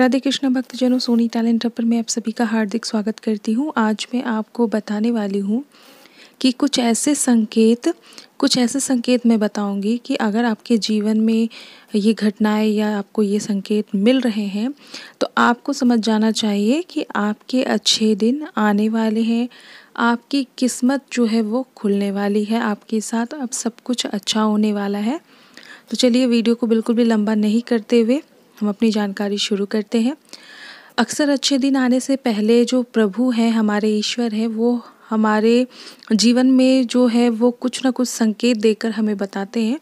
राधे कृष्ण भक्तजनों सोनी टैलेंट पर मैं आप सभी का हार्दिक स्वागत करती हूँ आज मैं आपको बताने वाली हूँ कि कुछ ऐसे संकेत कुछ ऐसे संकेत मैं बताऊँगी कि अगर आपके जीवन में ये घटनाएं या आपको ये संकेत मिल रहे हैं तो आपको समझ जाना चाहिए कि आपके अच्छे दिन आने वाले हैं आपकी किस्मत जो है वो खुलने वाली है आपके साथ अब सब कुछ अच्छा होने वाला है तो चलिए वीडियो को बिल्कुल भी लंबा नहीं करते हुए हम अपनी जानकारी शुरू करते हैं अक्सर अच्छे दिन आने से पहले जो प्रभु हैं हमारे ईश्वर हैं वो हमारे जीवन में जो है वो कुछ ना कुछ संकेत देकर हमें बताते हैं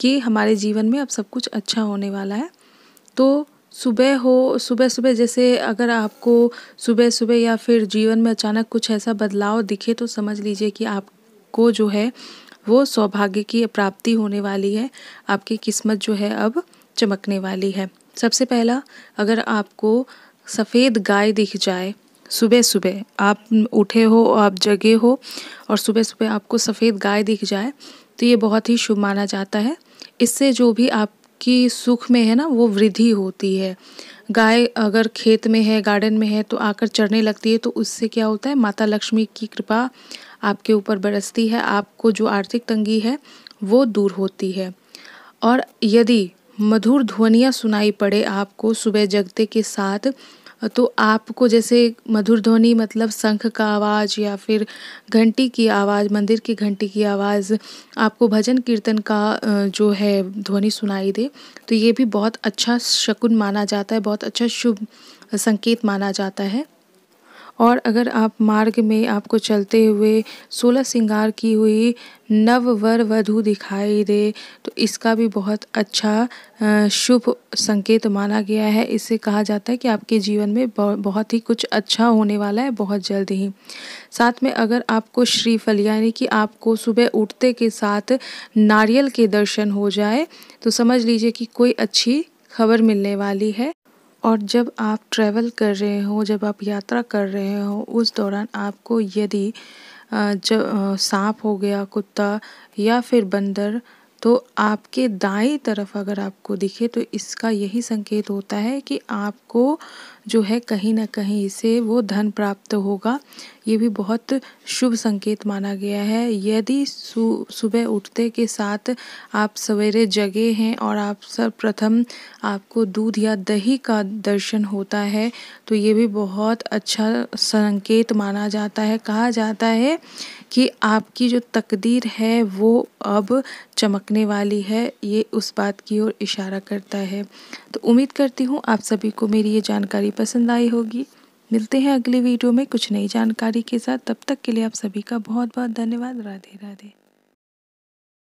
कि हमारे जीवन में अब सब कुछ अच्छा होने वाला है तो सुबह हो सुबह सुबह जैसे अगर आपको सुबह सुबह या फिर जीवन में अचानक कुछ ऐसा बदलाव दिखे तो समझ लीजिए कि आपको जो है वो सौभाग्य की प्राप्ति होने वाली है आपकी किस्मत जो है अब चमकने वाली है सबसे पहला अगर आपको सफ़ेद गाय दिख जाए सुबह सुबह आप उठे हो आप जगे हो और सुबह सुबह आपको सफ़ेद गाय दिख जाए तो ये बहुत ही शुभ माना जाता है इससे जो भी आपकी सुख में है ना वो वृद्धि होती है गाय अगर खेत में है गार्डन में है तो आकर चढ़ने लगती है तो उससे क्या होता है माता लक्ष्मी की कृपा आपके ऊपर बरसती है आपको जो आर्थिक तंगी है वो दूर होती है और यदि मधुर ध्वनियाँ सुनाई पड़े आपको सुबह जगते के साथ तो आपको जैसे मधुर ध्वनि मतलब शंख का आवाज़ या फिर घंटी की आवाज़ मंदिर की घंटी की आवाज़ आपको भजन कीर्तन का जो है ध्वनि सुनाई दे तो ये भी बहुत अच्छा शकुन माना जाता है बहुत अच्छा शुभ संकेत माना जाता है और अगर आप मार्ग में आपको चलते हुए सोलह श्रृंगार की हुई नव वर वधु दिखाई दे तो इसका भी बहुत अच्छा शुभ संकेत माना गया है इससे कहा जाता है कि आपके जीवन में बहुत ही कुछ अच्छा होने वाला है बहुत जल्द ही साथ में अगर आपको श्रीफल यानी कि आपको सुबह उठते के साथ नारियल के दर्शन हो जाए तो समझ लीजिए कि कोई अच्छी खबर मिलने वाली है और जब आप ट्रैवल कर रहे हो जब आप यात्रा कर रहे हो उस दौरान आपको यदि जब सांप हो गया कुत्ता या फिर बंदर तो आपके दाएं तरफ अगर आपको दिखे तो इसका यही संकेत होता है कि आपको जो है कहीं ना कहीं से वो धन प्राप्त होगा ये भी बहुत शुभ संकेत माना गया है यदि सुबह उठते के साथ आप सवेरे जगे हैं और आप सर्वप्रथम आपको दूध या दही का दर्शन होता है तो ये भी बहुत अच्छा संकेत माना जाता है कहा जाता है कि आपकी जो तकदीर है वो अब चमकने वाली है ये उस बात की ओर इशारा करता है तो उम्मीद करती हूँ आप सभी को मेरी ये जानकारी पसंद आई होगी मिलते हैं अगले वीडियो में कुछ नई जानकारी के साथ तब तक के लिए आप सभी का बहुत बहुत धन्यवाद राधे राधे